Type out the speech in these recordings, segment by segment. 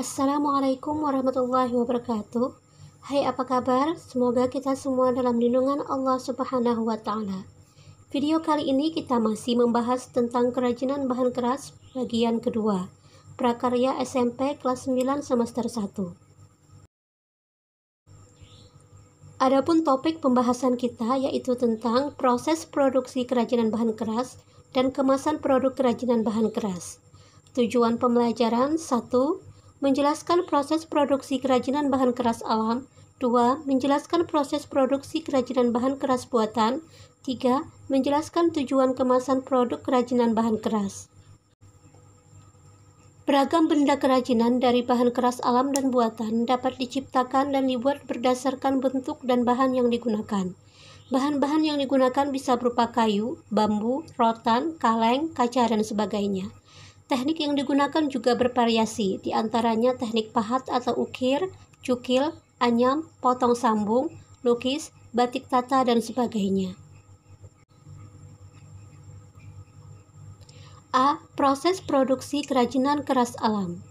Assalamualaikum warahmatullahi wabarakatuh. Hai apa kabar? Semoga kita semua dalam lindungan Allah Subhanahu wa taala. Video kali ini kita masih membahas tentang kerajinan bahan keras bagian kedua. Prakarya SMP kelas 9 semester 1. Adapun topik pembahasan kita yaitu tentang proses produksi kerajinan bahan keras dan kemasan produk kerajinan bahan keras. Tujuan pembelajaran 1 Menjelaskan proses produksi kerajinan bahan keras alam. 2. Menjelaskan proses produksi kerajinan bahan keras buatan. 3. Menjelaskan tujuan kemasan produk kerajinan bahan keras. Beragam benda kerajinan dari bahan keras alam dan buatan dapat diciptakan dan dibuat berdasarkan bentuk dan bahan yang digunakan. Bahan-bahan yang digunakan bisa berupa kayu, bambu, rotan, kaleng, kaca, dan sebagainya. Teknik yang digunakan juga bervariasi, diantaranya teknik pahat atau ukir, cukil, anyam, potong sambung, lukis, batik tata, dan sebagainya. A. Proses produksi kerajinan keras alam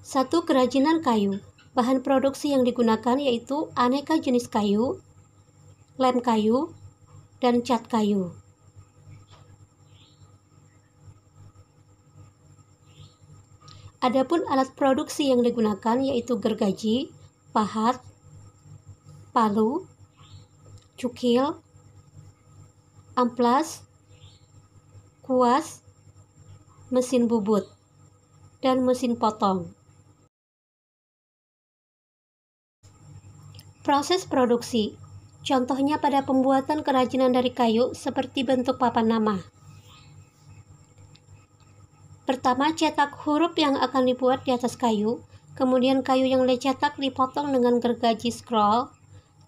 Satu Kerajinan kayu Bahan produksi yang digunakan yaitu aneka jenis kayu, lem kayu, dan cat kayu. Adapun alat produksi yang digunakan yaitu gergaji, pahat, palu, cukil, amplas, kuas, mesin bubut, dan mesin potong. Proses produksi Contohnya pada pembuatan kerajinan dari kayu seperti bentuk papan nama. Pertama, cetak huruf yang akan dibuat di atas kayu, kemudian kayu yang dicetak dipotong dengan gergaji scroll.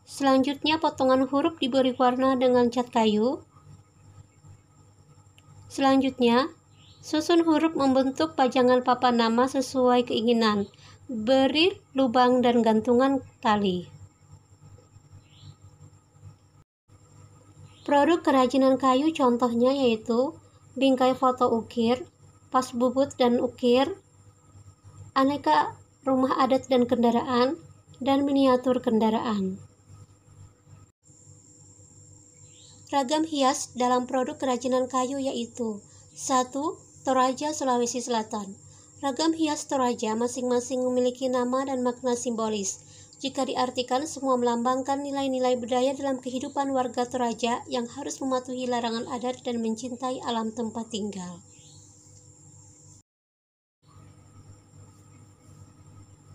Selanjutnya, potongan huruf diberi warna dengan cat kayu. Selanjutnya, susun huruf membentuk pajangan papan nama sesuai keinginan. Beri lubang dan gantungan tali. Produk kerajinan kayu contohnya yaitu bingkai foto ukir, pas bubut dan ukir, aneka rumah adat dan kendaraan, dan miniatur kendaraan. Ragam hias dalam produk kerajinan kayu yaitu 1. Toraja Sulawesi Selatan Ragam hias Toraja masing-masing memiliki nama dan makna simbolis. Jika diartikan, semua melambangkan nilai-nilai budaya dalam kehidupan warga Toraja yang harus mematuhi larangan adat dan mencintai alam tempat tinggal.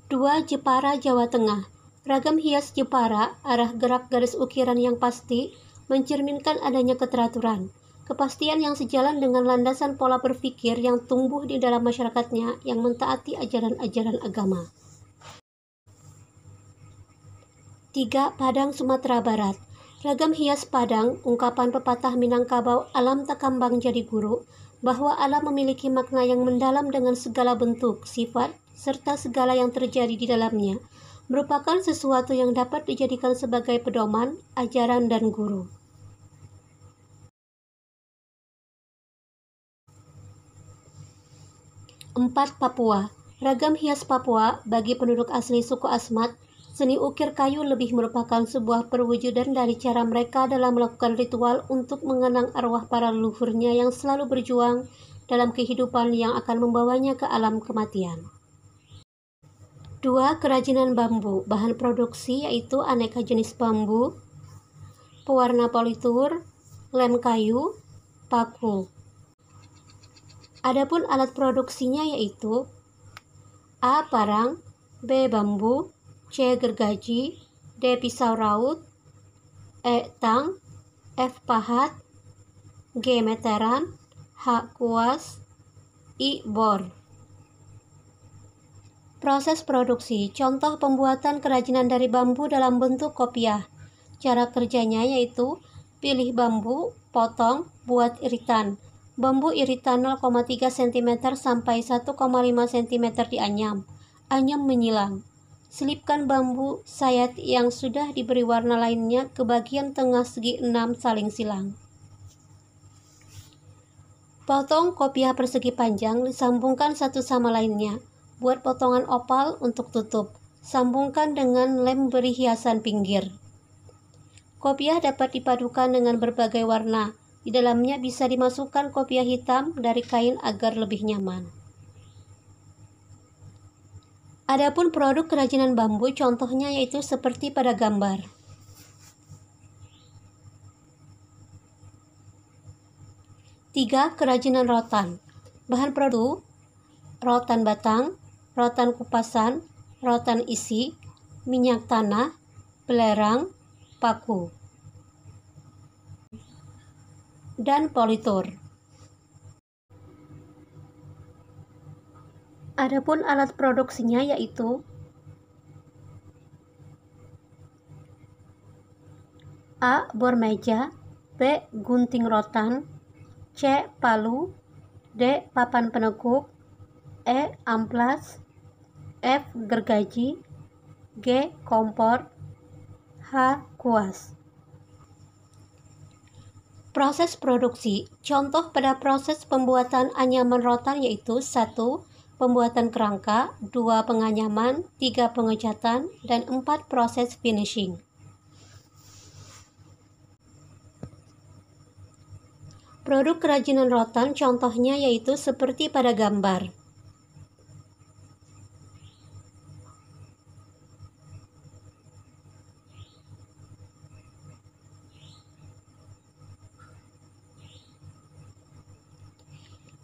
2. Jepara, Jawa Tengah Ragam hias Jepara, arah gerak garis ukiran yang pasti, mencerminkan adanya keteraturan. Kepastian yang sejalan dengan landasan pola berpikir yang tumbuh di dalam masyarakatnya yang mentaati ajaran-ajaran agama. 3. Padang, Sumatera Barat Ragam hias Padang, ungkapan pepatah Minangkabau alam takambang jadi guru, bahwa alam memiliki makna yang mendalam dengan segala bentuk, sifat, serta segala yang terjadi di dalamnya merupakan sesuatu yang dapat dijadikan sebagai pedoman, ajaran, dan guru. Empat Papua Ragam hias Papua bagi penduduk asli suku Asmat Seni ukir kayu lebih merupakan sebuah perwujudan dari cara mereka dalam melakukan ritual untuk mengenang arwah para leluhurnya yang selalu berjuang dalam kehidupan yang akan membawanya ke alam kematian. 2. Kerajinan bambu. Bahan produksi yaitu aneka jenis bambu, pewarna politur, lem kayu, paku. Adapun alat produksinya yaitu A. Parang B. Bambu C. Gergaji D. Pisau raut E. Tang F. Pahat G. Meteran H. Kuas I. Bor Proses produksi, contoh pembuatan kerajinan dari bambu dalam bentuk kopiah. Cara kerjanya yaitu pilih bambu, potong, buat iritan. Bambu iritan 0,3 cm sampai 1,5 cm dianyam. Anyam menyilang. Selipkan bambu sayat yang sudah diberi warna lainnya ke bagian tengah segi 6 saling silang. Potong kopiah persegi panjang disambungkan satu sama lainnya. Buat potongan opal untuk tutup. Sambungkan dengan lem beri hiasan pinggir. Kopiah dapat dipadukan dengan berbagai warna. Di dalamnya bisa dimasukkan kopiah hitam dari kain agar lebih nyaman. Adapun produk kerajinan bambu contohnya yaitu seperti pada gambar. Tiga Kerajinan rotan. Bahan produk rotan batang, rotan kupasan, rotan isi, minyak tanah, belerang, paku, dan politur. Adapun alat produksinya yaitu A. Bor meja B. Gunting rotan C. Palu D. Papan penekuk E. Amplas F. Gergaji G. Kompor H. Kuas Proses produksi, contoh pada proses pembuatan anyaman rotan yaitu 1. Pembuatan kerangka, 2. Penganyaman, 3. Pengecatan, dan 4. Proses finishing. Produk kerajinan rotan contohnya yaitu seperti pada gambar.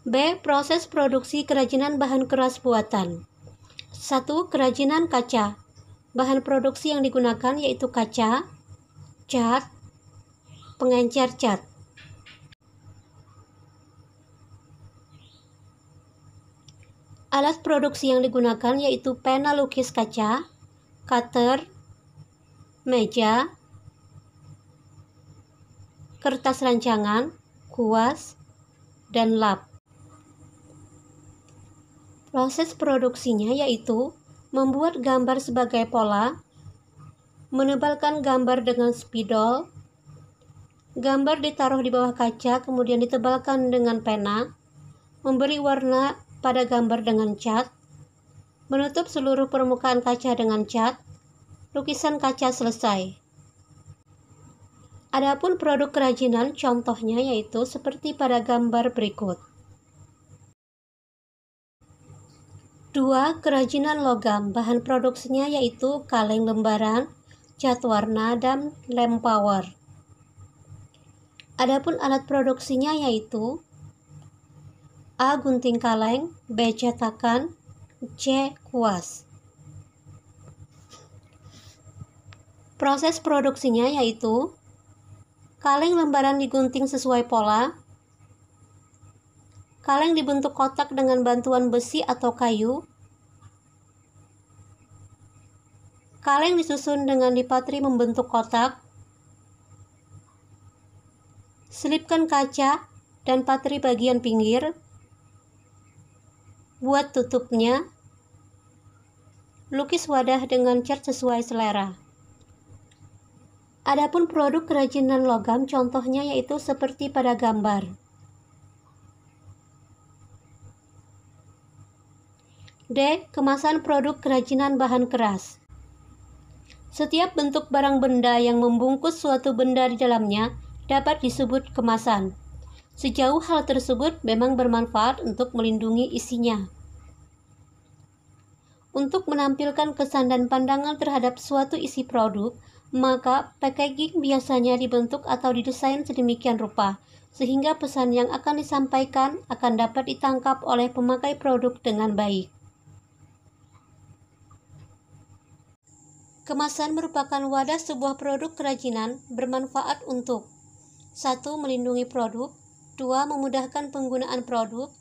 B. Proses produksi kerajinan bahan keras buatan 1. Kerajinan kaca Bahan produksi yang digunakan yaitu kaca, cat, pengencer cat. Alat produksi yang digunakan yaitu pena lukis kaca, cutter, meja, kertas rancangan, kuas, dan lap. Proses produksinya yaitu membuat gambar sebagai pola, menebalkan gambar dengan spidol, gambar ditaruh di bawah kaca kemudian ditebalkan dengan pena, memberi warna pada gambar dengan cat, menutup seluruh permukaan kaca dengan cat, lukisan kaca selesai. Adapun produk kerajinan contohnya yaitu seperti pada gambar berikut. 2. Kerajinan logam. Bahan produksinya yaitu kaleng lembaran, cat warna, dan lem power. Adapun alat produksinya yaitu A. Gunting kaleng B. Cetakan C. Kuas Proses produksinya yaitu kaleng lembaran digunting sesuai pola, kaleng dibentuk kotak dengan bantuan besi atau kayu. Kaleng disusun dengan dipatri membentuk kotak. Selipkan kaca dan patri bagian pinggir. Buat tutupnya. Lukis wadah dengan cat sesuai selera. Adapun produk kerajinan logam contohnya yaitu seperti pada gambar. D. Kemasan produk kerajinan bahan keras. Setiap bentuk barang benda yang membungkus suatu benda di dalamnya dapat disebut kemasan. Sejauh hal tersebut memang bermanfaat untuk melindungi isinya. Untuk menampilkan kesan dan pandangan terhadap suatu isi produk, maka packaging biasanya dibentuk atau didesain sedemikian rupa sehingga pesan yang akan disampaikan akan dapat ditangkap oleh pemakai produk dengan baik. Kemasan merupakan wadah sebuah produk kerajinan bermanfaat untuk 1. Melindungi produk 2. Memudahkan penggunaan produk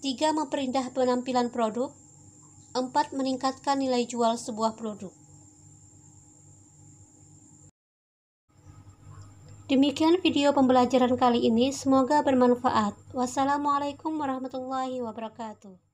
3. Memperindah penampilan produk 4. Meningkatkan nilai jual sebuah produk Demikian video pembelajaran kali ini, semoga bermanfaat. Wassalamualaikum warahmatullahi wabarakatuh.